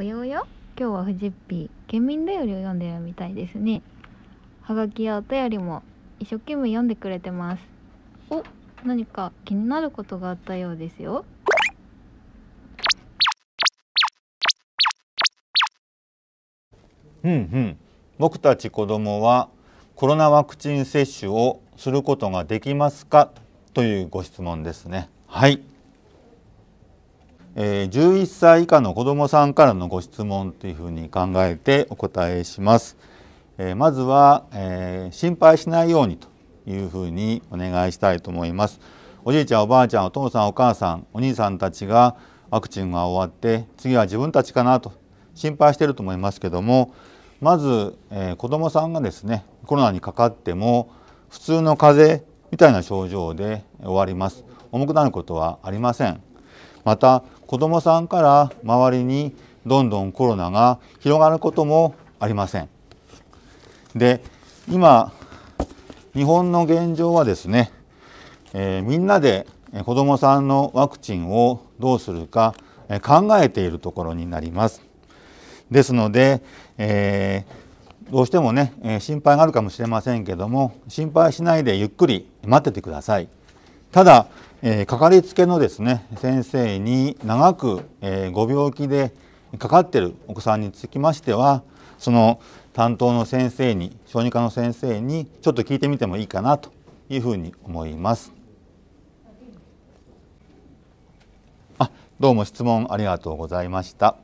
およおや今日はフジッピー県民だよりを読んでるみたいですねはがきやお便りも一生懸命読んでくれてますお何か気になることがあったようですようんうん僕たち子供はコロナワクチン接種をすることができますかというご質問ですねはいえ11歳以下の子どもさんからのご質問というふうに考えてお答えします。えまずは、え心配しないようにというふうにお願いしたいと思います。おじいちゃんおばあちゃんお父さんお母さんお兄さんたちがワクチンが終わって次は自分たちかなと心配してると思いますけどもまず、え子どもさんがですねコロナにかかっても普通の風邪みたいな症状で終わります重くなることはありませんまた子どもさんから周りにどんどんコロナが広がることもありません。で今日本の現状はですね、えー、みんなで子どもさんのワクチンをどうするか考えているところになります。ですので、えー、どうしてもね心配があるかもしれませんけども心配しないでゆっくり待っててください。ただ、えー、かかりつけのですね先生に長く、えー、ご病気でかかっているお子さんにつきましてはその担当の先生に小児科の先生にちょっと聞いてみてもいいかなというふうに思います。あどうも質問ありがとうございました。